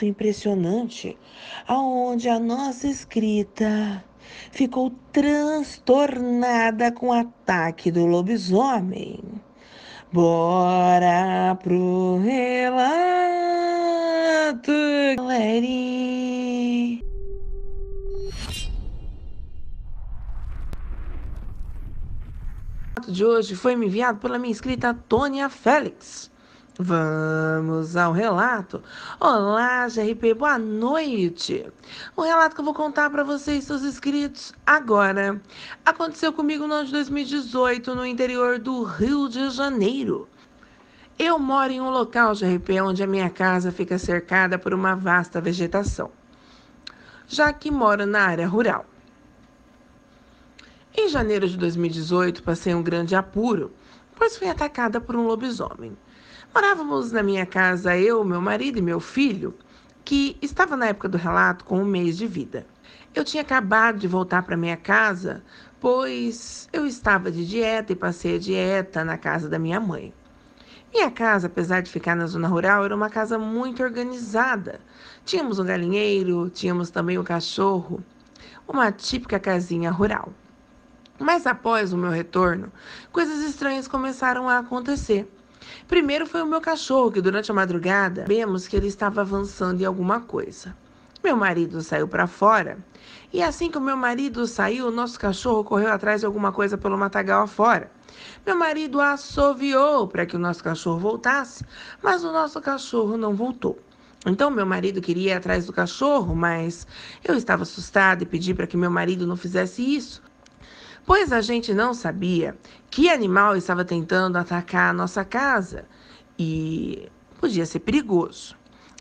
fato impressionante, aonde a nossa escrita ficou transtornada com o ataque do lobisomem. Bora pro relato, galerinha! O relato de hoje foi me enviado pela minha escrita Tônia Félix. Vamos ao relato. Olá, GRP, boa noite. O relato que eu vou contar para vocês, seus inscritos, agora aconteceu comigo no ano de 2018, no interior do Rio de Janeiro. Eu moro em um local, GRP, onde a minha casa fica cercada por uma vasta vegetação, já que moro na área rural. Em janeiro de 2018, passei um grande apuro, pois fui atacada por um lobisomem. Morávamos na minha casa eu, meu marido e meu filho, que estava na época do relato com um mês de vida. Eu tinha acabado de voltar para minha casa, pois eu estava de dieta e passei a dieta na casa da minha mãe. Minha casa, apesar de ficar na zona rural, era uma casa muito organizada. Tínhamos um galinheiro, tínhamos também um cachorro, uma típica casinha rural. Mas após o meu retorno, coisas estranhas começaram a acontecer. Primeiro foi o meu cachorro, que durante a madrugada vemos que ele estava avançando em alguma coisa. Meu marido saiu para fora e assim que o meu marido saiu, o nosso cachorro correu atrás de alguma coisa pelo matagal afora. Meu marido assoviou para que o nosso cachorro voltasse, mas o nosso cachorro não voltou. Então, meu marido queria ir atrás do cachorro, mas eu estava assustada e pedi para que meu marido não fizesse isso pois a gente não sabia que animal estava tentando atacar a nossa casa e podia ser perigoso.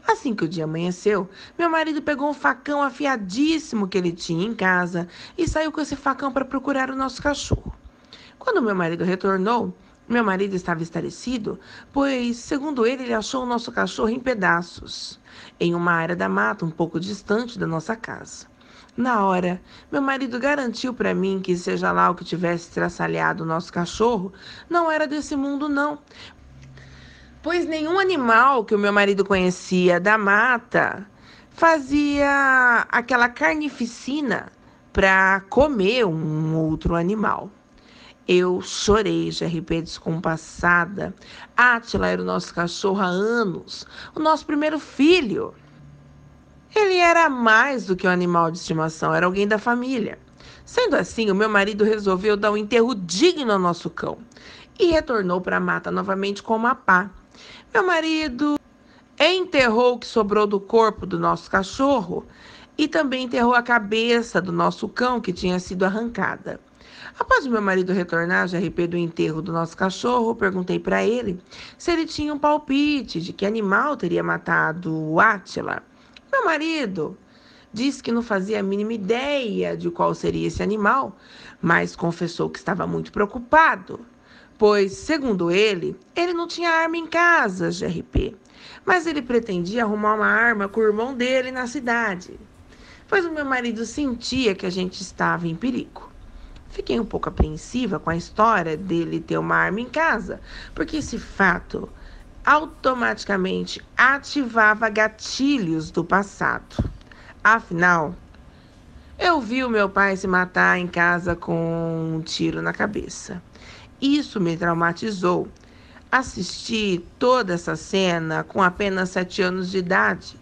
Assim que o dia amanheceu, meu marido pegou um facão afiadíssimo que ele tinha em casa e saiu com esse facão para procurar o nosso cachorro. Quando meu marido retornou, meu marido estava estarecido, pois, segundo ele, ele achou o nosso cachorro em pedaços, em uma área da mata um pouco distante da nossa casa. Na hora, meu marido garantiu para mim que, seja lá o que tivesse traçalhado o nosso cachorro, não era desse mundo, não. Pois nenhum animal que o meu marido conhecia da mata fazia aquela carnificina para comer um outro animal. Eu chorei de RP descompassada. Átila era o nosso cachorro há anos, o nosso primeiro filho. Ele era mais do que um animal de estimação, era alguém da família. Sendo assim, o meu marido resolveu dar um enterro digno ao nosso cão e retornou para a mata novamente com uma pá. Meu marido enterrou o que sobrou do corpo do nosso cachorro e também enterrou a cabeça do nosso cão que tinha sido arrancada. Após o meu marido retornar, já GRP do enterro do nosso cachorro, perguntei para ele se ele tinha um palpite de que animal teria matado o Átila. Meu marido disse que não fazia a mínima ideia de qual seria esse animal, mas confessou que estava muito preocupado, pois, segundo ele, ele não tinha arma em casa, GRP, mas ele pretendia arrumar uma arma com o irmão dele na cidade. Pois o meu marido sentia que a gente estava em perigo. Fiquei um pouco apreensiva com a história dele ter uma arma em casa, porque esse fato automaticamente ativava gatilhos do passado. Afinal, eu vi o meu pai se matar em casa com um tiro na cabeça. Isso me traumatizou. Assisti toda essa cena com apenas sete anos de idade.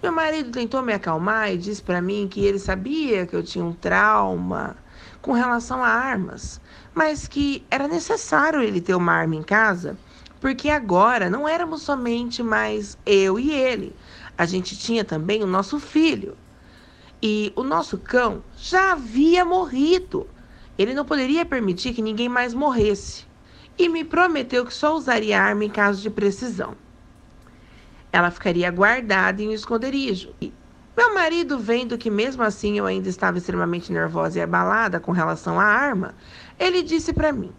Meu marido tentou me acalmar e disse para mim que ele sabia que eu tinha um trauma com relação a armas, mas que era necessário ele ter uma arma em casa porque agora não éramos somente mais eu e ele, a gente tinha também o nosso filho. E o nosso cão já havia morrido. Ele não poderia permitir que ninguém mais morresse. E me prometeu que só usaria a arma em caso de precisão. Ela ficaria guardada em um esconderijo. Meu marido, vendo que mesmo assim eu ainda estava extremamente nervosa e abalada com relação à arma, ele disse para mim: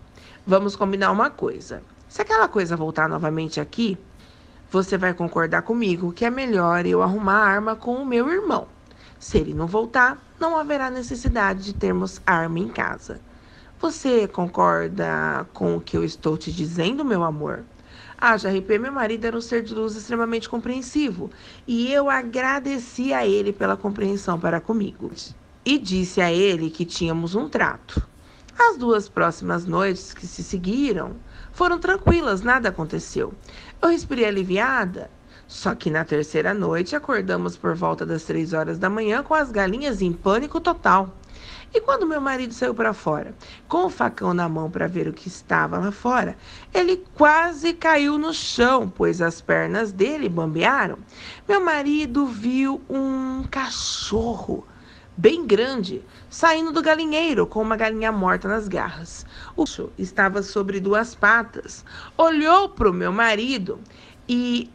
Vamos combinar uma coisa. Se aquela coisa voltar novamente aqui, você vai concordar comigo que é melhor eu arrumar arma com o meu irmão. Se ele não voltar, não haverá necessidade de termos arma em casa. Você concorda com o que eu estou te dizendo, meu amor? Ah, JRP, meu marido era um ser de luz extremamente compreensivo e eu agradeci a ele pela compreensão para comigo. E disse a ele que tínhamos um trato. As duas próximas noites que se seguiram, foram tranquilas, nada aconteceu. Eu respirei aliviada. Só que na terceira noite acordamos por volta das três horas da manhã com as galinhas em pânico total. E quando meu marido saiu para fora, com o facão na mão para ver o que estava lá fora, ele quase caiu no chão, pois as pernas dele bambearam. Meu marido viu um cachorro bem grande, saindo do galinheiro com uma galinha morta nas garras. O bicho estava sobre duas patas, olhou para o meu marido e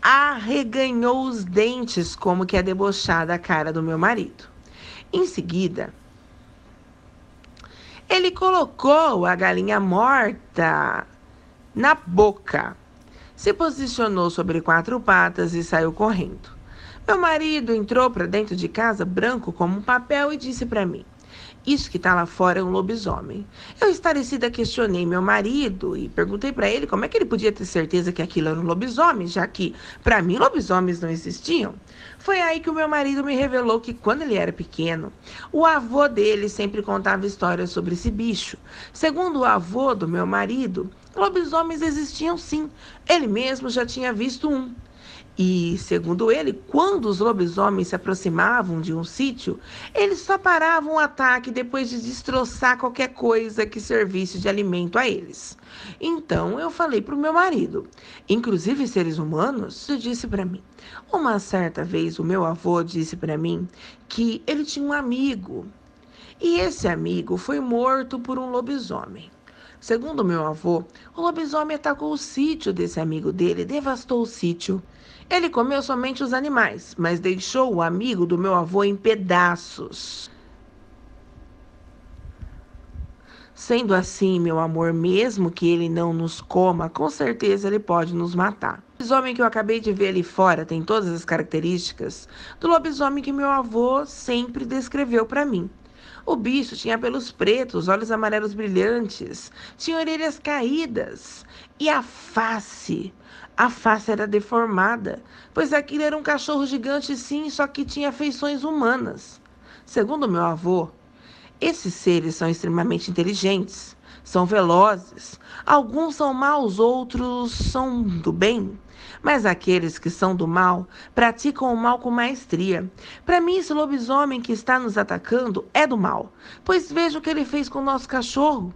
arreganhou os dentes, como que é a debochada cara do meu marido. Em seguida, ele colocou a galinha morta na boca, se posicionou sobre quatro patas e saiu correndo. Meu marido entrou para dentro de casa branco como um papel e disse para mim: Isso que está lá fora é um lobisomem. Eu estarecida questionei meu marido e perguntei para ele como é que ele podia ter certeza que aquilo era um lobisomem, já que para mim lobisomens não existiam. Foi aí que o meu marido me revelou que quando ele era pequeno, o avô dele sempre contava histórias sobre esse bicho. Segundo o avô do meu marido, lobisomens existiam sim. Ele mesmo já tinha visto um. E, segundo ele, quando os lobisomens se aproximavam de um sítio, eles só paravam o ataque depois de destroçar qualquer coisa que servisse de alimento a eles. Então eu falei para o meu marido, inclusive seres humanos, disse para mim. Uma certa vez o meu avô disse para mim que ele tinha um amigo e esse amigo foi morto por um lobisomem. Segundo meu avô, o lobisomem atacou o sítio desse amigo dele, devastou o sítio. Ele comeu somente os animais, mas deixou o amigo do meu avô em pedaços. Sendo assim, meu amor, mesmo que ele não nos coma, com certeza ele pode nos matar. O lobisomem que eu acabei de ver ali fora tem todas as características do lobisomem que meu avô sempre descreveu para mim. O bicho tinha pelos pretos, olhos amarelos brilhantes, tinha orelhas caídas e a face. A face era deformada, pois aquilo era um cachorro gigante, sim, só que tinha feições humanas. Segundo meu avô, esses seres são extremamente inteligentes são velozes, alguns são maus, outros são do bem. Mas aqueles que são do mal praticam o mal com maestria. Para mim, esse lobisomem que está nos atacando é do mal, pois veja o que ele fez com o nosso cachorro.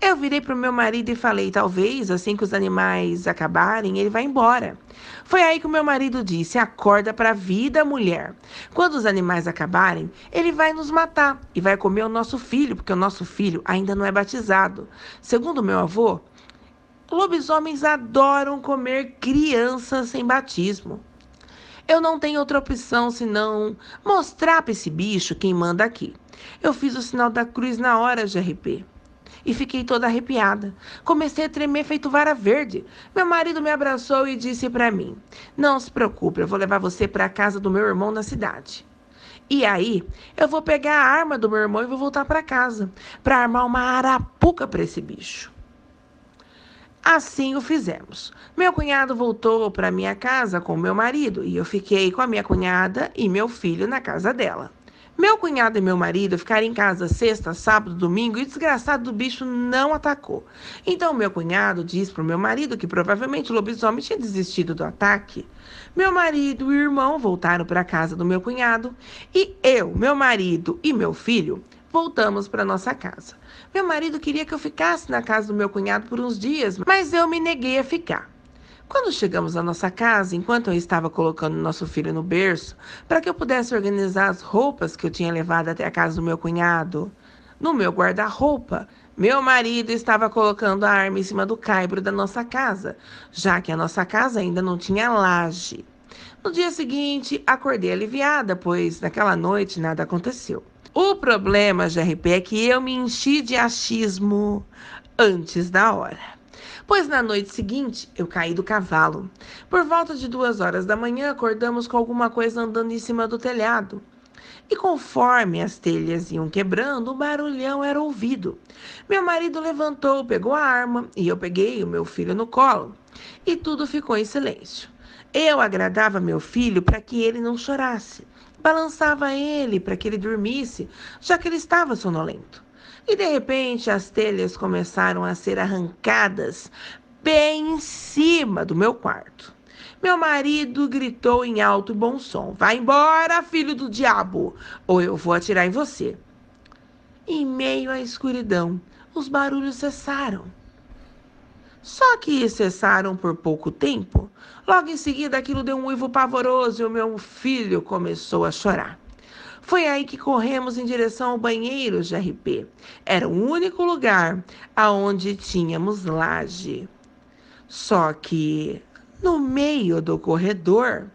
Eu virei para o meu marido e falei: talvez assim que os animais acabarem, ele vai embora. Foi aí que o meu marido disse: acorda para a vida, mulher. Quando os animais acabarem, ele vai nos matar e vai comer o nosso filho, porque o nosso filho ainda não é batizado. Segundo meu avô, lobisomens adoram comer crianças sem batismo. Eu não tenho outra opção senão mostrar para esse bicho quem manda aqui. Eu fiz o sinal da cruz na hora de RP e fiquei toda arrepiada. Comecei a tremer feito vara verde. Meu marido me abraçou e disse para mim: Não se preocupe, eu vou levar você para a casa do meu irmão na cidade. E aí, eu vou pegar a arma do meu irmão e vou voltar para casa para armar uma arapuca para esse bicho. Assim o fizemos. Meu cunhado voltou para minha casa com meu marido e eu fiquei com a minha cunhada e meu filho na casa dela. Meu cunhado e meu marido ficaram em casa sexta, sábado, domingo e o desgraçado do bicho não atacou. Então meu cunhado disse pro meu marido que provavelmente o lobisomem tinha desistido do ataque. Meu marido e o irmão voltaram para a casa do meu cunhado e eu, meu marido e meu filho voltamos para nossa casa. Meu marido queria que eu ficasse na casa do meu cunhado por uns dias, mas eu me neguei a ficar. Quando chegamos à nossa casa, enquanto eu estava colocando nosso filho no berço, para que eu pudesse organizar as roupas que eu tinha levado até a casa do meu cunhado, no meu guarda-roupa, meu marido estava colocando a arma em cima do caibro da nossa casa, já que a nossa casa ainda não tinha laje. No dia seguinte, acordei aliviada, pois naquela noite nada aconteceu. O problema, GRP, é que eu me enchi de achismo antes da hora pois na noite seguinte eu caí do cavalo. Por volta de duas horas da manhã, acordamos com alguma coisa andando em cima do telhado. E conforme as telhas iam quebrando, o barulhão era ouvido. Meu marido levantou, pegou a arma e eu peguei o meu filho no colo. E tudo ficou em silêncio. Eu agradava meu filho para que ele não chorasse, balançava ele para que ele dormisse, já que ele estava sonolento e de repente as telhas começaram a ser arrancadas bem em cima do meu quarto. Meu marido gritou em alto e bom som: Vai embora, filho do diabo, ou eu vou atirar em você. Em meio à escuridão, os barulhos cessaram. Só que cessaram por pouco tempo. Logo em seguida, aquilo deu um uivo pavoroso e o meu filho começou a chorar. Foi aí que corremos em direção ao banheiro de RP. Era o único lugar aonde tínhamos laje. Só que no meio do corredor,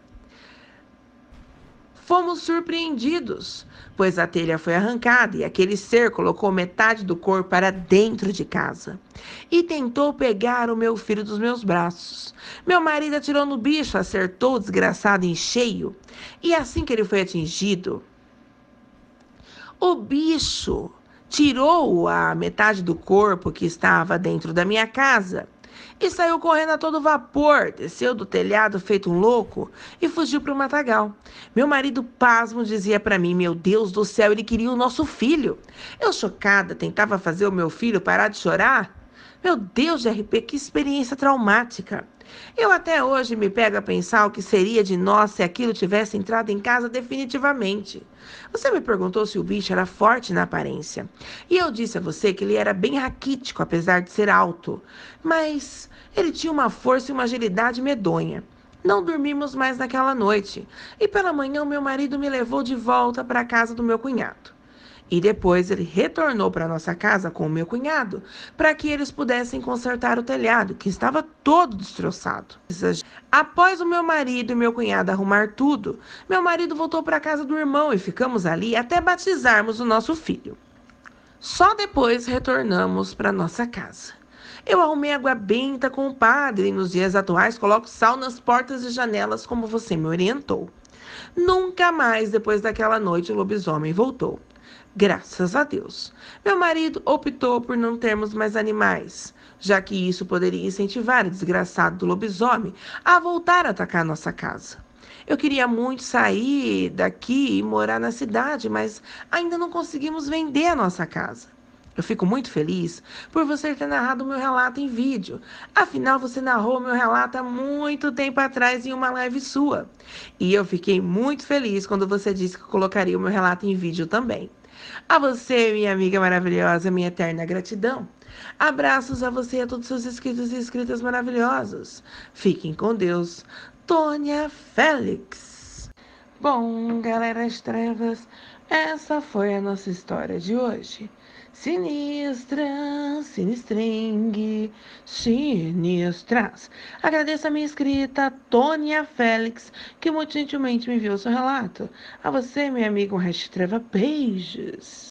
fomos surpreendidos, pois a telha foi arrancada e aquele ser colocou metade do corpo para dentro de casa e tentou pegar o meu filho dos meus braços. Meu marido atirou no bicho, acertou o desgraçado em cheio, e assim que ele foi atingido, o bicho tirou a metade do corpo que estava dentro da minha casa e saiu correndo a todo vapor, desceu do telhado feito um louco e fugiu para o matagal. Meu marido pasmo dizia para mim: "Meu Deus do céu, ele queria o nosso filho". Eu chocada tentava fazer o meu filho parar de chorar meu Deus, RP, que experiência traumática. Eu até hoje me pego a pensar o que seria de nós se aquilo tivesse entrado em casa definitivamente. Você me perguntou se o bicho era forte na aparência. E eu disse a você que ele era bem raquítico, apesar de ser alto. Mas ele tinha uma força e uma agilidade medonha. Não dormimos mais naquela noite. E pela manhã, o meu marido me levou de volta para a casa do meu cunhado. E depois ele retornou para nossa casa com o meu cunhado para que eles pudessem consertar o telhado, que estava todo destroçado. Após o meu marido e meu cunhado arrumar tudo, meu marido voltou para a casa do irmão e ficamos ali até batizarmos o nosso filho. Só depois retornamos para nossa casa. Eu arrumei água benta com o padre e nos dias atuais coloco sal nas portas e janelas como você me orientou. Nunca mais depois daquela noite o lobisomem voltou. Graças a Deus. Meu marido optou por não termos mais animais, já que isso poderia incentivar o desgraçado do lobisomem a voltar a atacar nossa casa. Eu queria muito sair daqui e morar na cidade, mas ainda não conseguimos vender a nossa casa. Eu fico muito feliz por você ter narrado meu relato em vídeo. Afinal, você narrou meu relato há muito tempo atrás em uma live sua. E eu fiquei muito feliz quando você disse que colocaria o meu relato em vídeo também. A você, minha amiga maravilhosa, minha eterna gratidão. Abraços a você e a todos os seus inscritos e inscritas maravilhosos. Fiquem com Deus. Tônia Félix. Bom, galera das trevas, essa foi a nossa história de hoje. Sinistras, sinistrengue, sinistras. Agradeço a minha escrita, Tônia Félix, que muito gentilmente me enviou seu relato. A você, meu amigo, um hashtag beijos.